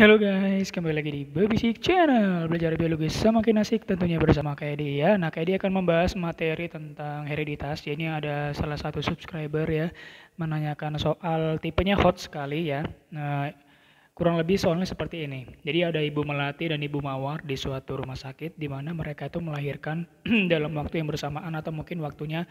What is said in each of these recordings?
Halo guys, kembali lagi di Babysik Channel Belajar biologi semakin asik tentunya bersama Kak Edi ya Nah Kak Edi akan membahas materi tentang hereditas Ini ada salah satu subscriber ya Menanyakan soal tipenya hot sekali ya Nah Kurang lebih soalnya seperti ini. Jadi ada Ibu Melati dan Ibu Mawar di suatu rumah sakit di mana mereka itu melahirkan dalam waktu yang bersamaan atau mungkin waktunya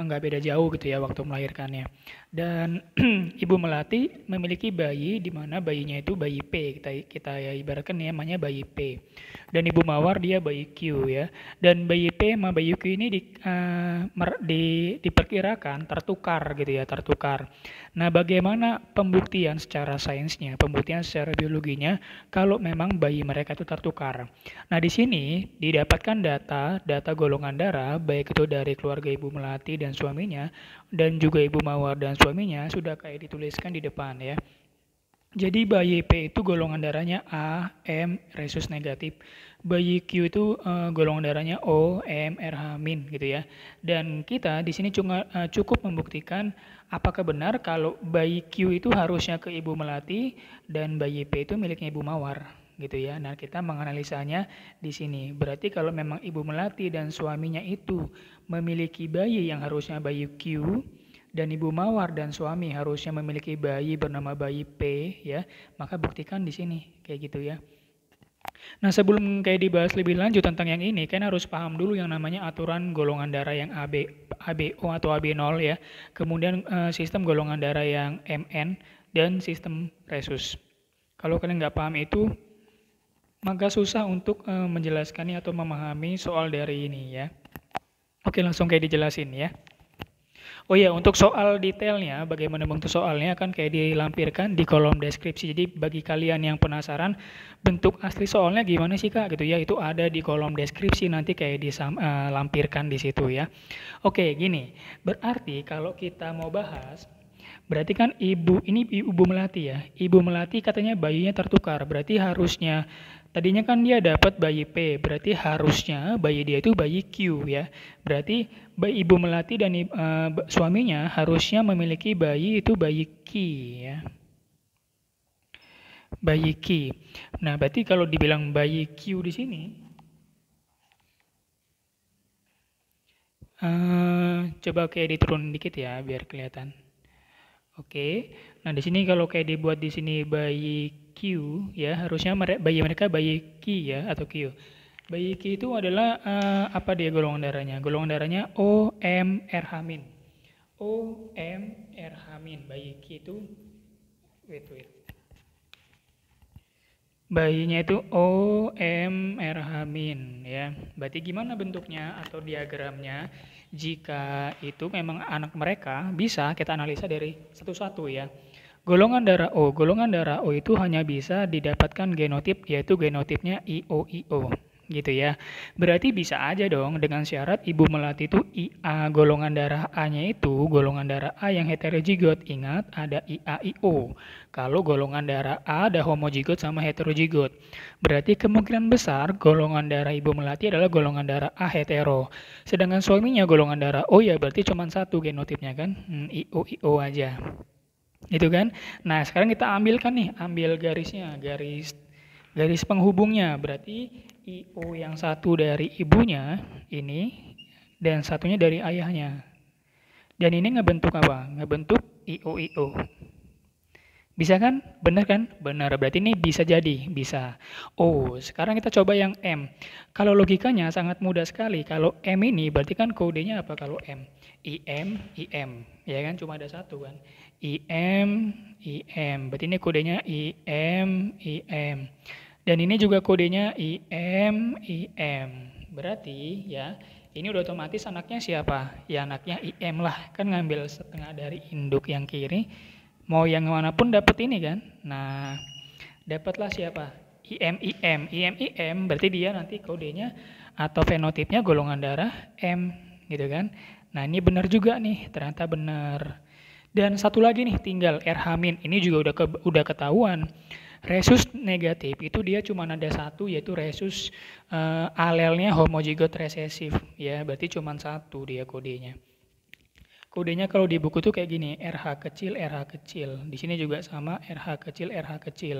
enggak beda jauh gitu ya waktu melahirkannya. Dan Ibu Melati memiliki bayi di mana bayinya itu bayi P. Kita kita ya ibaratkan ya namanya bayi P. Dan Ibu Mawar dia bayi Q ya. Dan bayi P sama bayi Q ini di, uh, mer, di diperkirakan tertukar gitu ya, tertukar. Nah, bagaimana pembuktian secara sainsnya? Pembuktian secara biologinya kalau memang bayi mereka itu tertukar. Nah, di sini didapatkan data, data golongan darah baik itu dari keluarga Ibu Melati dan suaminya dan juga Ibu Mawar dan suaminya sudah kayak dituliskan di depan ya. Jadi bayi P itu golongan darahnya A, M, resus negatif. bayi Q itu uh, golongan darahnya O, M, RH min gitu ya. Dan kita di sini cuma, uh, cukup membuktikan apakah benar kalau bayi Q itu harusnya ke Ibu Melati dan bayi P itu miliknya Ibu Mawar gitu ya. Nah, kita menganalisanya di sini. Berarti kalau memang Ibu Melati dan suaminya itu memiliki bayi yang harusnya bayi Q, dan ibu mawar dan suami harusnya memiliki bayi bernama bayi P ya, maka buktikan di sini kayak gitu ya. Nah sebelum kayak dibahas lebih lanjut tentang yang ini, kan harus paham dulu yang namanya aturan golongan darah yang AB, ABO atau AB0 ya, kemudian eh, sistem golongan darah yang MN dan sistem resus. Kalau kalian nggak paham itu, maka susah untuk eh, menjelaskan atau memahami soal dari ini ya. Oke langsung kayak dijelasin ya. Oh ya, untuk soal detailnya, bagaimana bentuk soalnya akan kayak dilampirkan di kolom deskripsi. Jadi bagi kalian yang penasaran bentuk asli soalnya gimana sih kak, gitu ya, itu ada di kolom deskripsi nanti kayak dilampirkan eh, di situ ya. Oke, gini, berarti kalau kita mau bahas Berarti kan ibu ini ibu melati ya. Ibu melati katanya bayinya tertukar. Berarti harusnya Tadinya kan dia dapat bayi P, berarti harusnya bayi dia itu bayi Q ya. Berarti bayi ibu melati dan e, suaminya harusnya memiliki bayi itu bayi Q ya. Bayi Q. Nah, berarti kalau dibilang bayi Q di sini uh, coba kayak diturun dikit ya biar kelihatan. Oke. Nah, di sini kalau kayak dibuat di sini bayi Q ya harusnya bayi mereka bayi Q ya atau Q. Bayi Q itu adalah uh, apa dia golongan darahnya? Golongan darahnya O M H min. O M H min. Bayi Q itu wait wait. Bayinya itu O M H min ya. Berarti gimana bentuknya atau diagramnya? Jika itu memang anak mereka bisa kita analisa dari satu-satu ya Golongan darah O. Golongan darah O itu hanya bisa didapatkan genotip yaitu genotipnya IOIO gitu ya. Berarti bisa aja dong dengan syarat ibu melati itu IA golongan darah A-nya itu golongan darah A yang heterozigot. Ingat ada IAIO. Kalau golongan darah A ada homozigot sama heterozigot. Berarti kemungkinan besar golongan darah ibu melati adalah golongan darah A hetero. Sedangkan suaminya golongan darah O ya berarti cuma satu genotipnya kan. Hmm, aja gitu kan nah sekarang kita ambilkan nih ambil garisnya garis garis penghubungnya berarti IO yang satu dari ibunya ini dan satunya dari ayahnya dan ini ngebentuk apa ngebentuk IO IO bisa kan? Benar kan? Benar. Berarti ini bisa jadi, bisa. Oh, sekarang kita coba yang M. Kalau logikanya sangat mudah sekali. Kalau M ini berarti kan kodenya apa kalau M? IM, IM. Ya kan? Cuma ada satu kan. IM, IM. Berarti ini kodenya IM, IM. Dan ini juga kodenya IM, IM. Berarti ya, ini udah otomatis anaknya siapa? Ya anaknya IM lah. Kan ngambil setengah dari induk yang kiri. Mau yang mana pun dapat ini kan. Nah, dapatlah siapa? IM, IM. IM, IM berarti dia nanti kodenya atau fenotipnya golongan darah M gitu kan. Nah, ini benar juga nih. Ternyata benar. Dan satu lagi nih tinggal RH- ini juga udah ke, udah ketahuan. Resus negatif itu dia cuma ada satu yaitu resus uh, eh, alelnya homozigot resesif ya berarti cuma satu dia kodenya. Kodenya kalau di buku tuh kayak gini RH kecil RH kecil. Di sini juga sama RH kecil RH kecil.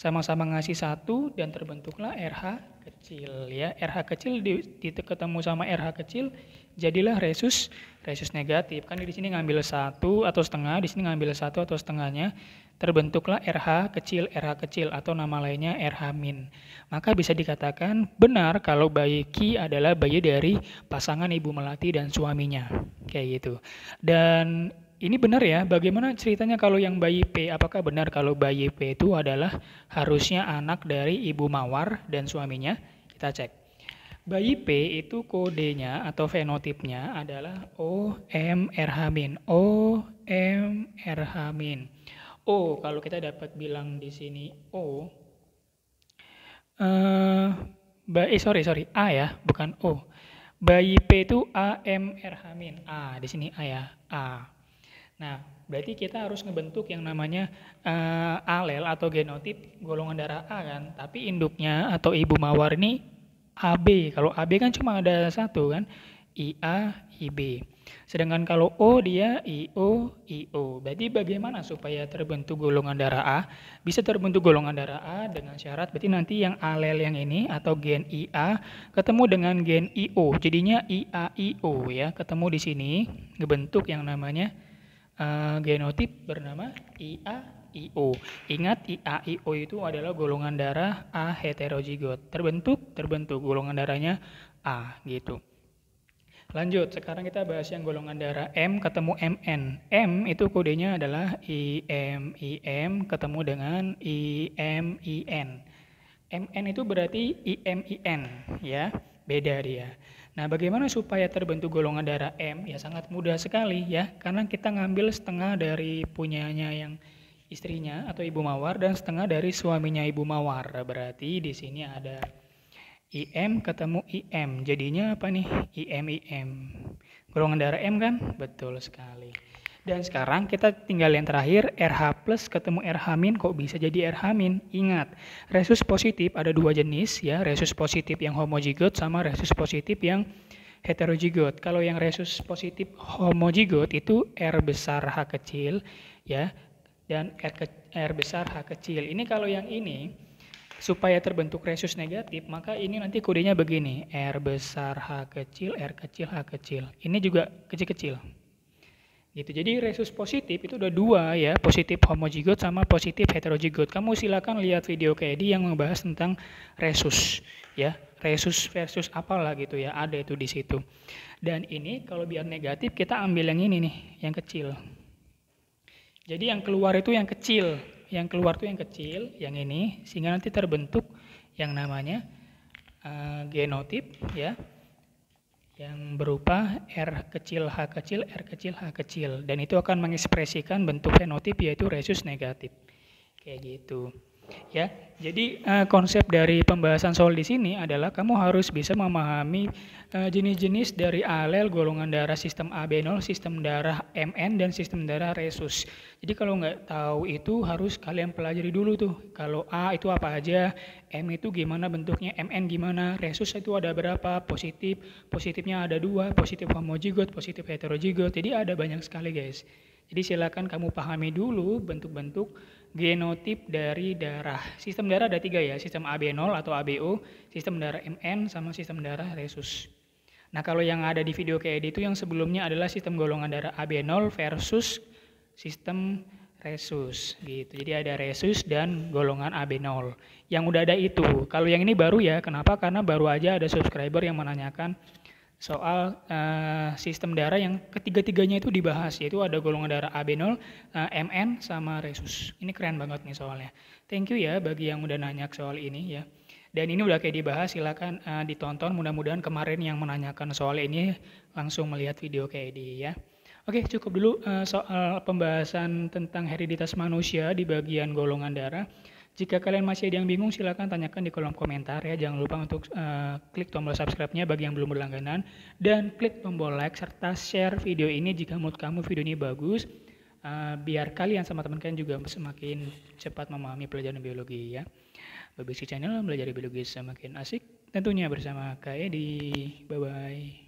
Sama-sama ngasih satu dan terbentuklah RH kecil ya. RH kecil di, di ketemu sama RH kecil jadilah resus resus negatif. Kan di sini ngambil satu atau setengah, di sini ngambil satu atau setengahnya, terbentuklah RH kecil, RH kecil atau nama lainnya RH min. Maka bisa dikatakan benar kalau bayi Ki adalah bayi dari pasangan Ibu Melati dan suaminya. Kayak gitu. Dan ini benar ya, bagaimana ceritanya kalau yang bayi P? Apakah benar kalau bayi P itu adalah harusnya anak dari Ibu Mawar dan suaminya? Kita cek. Bayi P itu kodenya atau fenotipnya adalah OMRH-. OMRH-. O kalau kita dapat bilang di sini O eh uh, eh sorry sorry A ya, bukan O. Bayi P itu AMRH-. A di sini A ya, A. Nah, berarti kita harus ngebentuk yang namanya uh, eh, alel atau genotip golongan darah A kan. Tapi induknya atau ibu mawar ini AB. Kalau AB kan cuma ada satu kan, IA, IB. Sedangkan kalau O dia IO, IO. Berarti bagaimana supaya terbentuk golongan darah A? Bisa terbentuk golongan darah A dengan syarat berarti nanti yang alel yang ini atau gen IA ketemu dengan gen IO. Jadinya IAIO ya, ketemu di sini ngebentuk yang namanya uh, eh, genotip bernama IA. IO. Ingat IAIO itu adalah golongan darah A heterozigot. Terbentuk terbentuk golongan darahnya A gitu. Lanjut, sekarang kita bahas yang golongan darah M ketemu MN. M itu kodenya adalah IM IM ketemu dengan IM IN. MN itu berarti IM IN ya, beda dia. Nah, bagaimana supaya terbentuk golongan darah M? Ya sangat mudah sekali ya, karena kita ngambil setengah dari punyanya yang istrinya atau ibu mawar dan setengah dari suaminya ibu mawar. Berarti di sini ada IM ketemu IM. Jadinya apa nih? IM IM. Golongan darah M kan? Betul sekali. Dan sekarang kita tinggal yang terakhir RH plus ketemu RH min kok bisa jadi RH min. Ingat, resus positif ada dua jenis ya, resus positif yang homozigot sama resus positif yang heterozigot. Kalau yang resus positif homozigot itu R besar H kecil ya dan R, ke, R besar H kecil. Ini kalau yang ini supaya terbentuk resus negatif, maka ini nanti kodenya begini, R besar H kecil, R kecil H kecil. Ini juga kecil-kecil. Gitu. Jadi resus positif itu udah dua ya, positif homozigot sama positif heterozigot. Kamu silakan lihat video Kedi yang membahas tentang resus ya, resus versus apalah gitu ya, ada itu di situ. Dan ini kalau biar negatif kita ambil yang ini nih, yang kecil. Jadi yang keluar itu yang kecil, yang keluar itu yang kecil, yang ini sehingga nanti terbentuk yang namanya uh, eh, genotip ya. Yang berupa R kecil H kecil R kecil H kecil dan itu akan mengekspresikan bentuk fenotip yaitu resus negatif. Kayak gitu ya. Jadi uh, konsep dari pembahasan soal di sini adalah kamu harus bisa memahami eh, jenis-jenis uh, dari alel golongan darah sistem AB0, sistem darah MN dan sistem darah resus. Jadi kalau nggak tahu itu harus kalian pelajari dulu tuh. Kalau A itu apa aja, M itu gimana bentuknya, MN gimana, resus itu ada berapa, positif, positifnya ada dua, positif homozigot, positif heterozigot. Jadi ada banyak sekali guys. Jadi silakan kamu pahami dulu bentuk-bentuk genotip dari darah. Sistem darah ada tiga ya, sistem AB0 atau ABO, sistem darah MN, sama sistem darah resus. Nah kalau yang ada di video kayak itu yang sebelumnya adalah sistem golongan darah AB0 versus sistem resus gitu. Jadi ada resus dan golongan AB0. Yang udah ada itu. Kalau yang ini baru ya, kenapa? Karena baru aja ada subscriber yang menanyakan soal uh, sistem darah yang ketiga-tiganya itu dibahas yaitu ada golongan darah AB0, uh, eh, MN sama resus. Ini keren banget nih soalnya. Thank you ya bagi yang udah nanya soal ini ya. Dan ini udah kayak dibahas silakan uh, ditonton mudah-mudahan kemarin yang menanyakan soal ini langsung melihat video kayak di ya. Oke, cukup dulu uh, soal pembahasan tentang hereditas manusia di bagian golongan darah. Jika kalian masih ada yang bingung, silahkan tanyakan di kolom komentar ya. Jangan lupa untuk uh, klik tombol subscribe-nya bagi yang belum berlangganan. Dan klik tombol like serta share video ini jika menurut kamu video ini bagus. Uh, biar kalian sama teman kalian juga semakin cepat memahami pelajaran biologi ya. BBC Channel, belajar biologi semakin asik. Tentunya bersama Kak Edi. Bye-bye.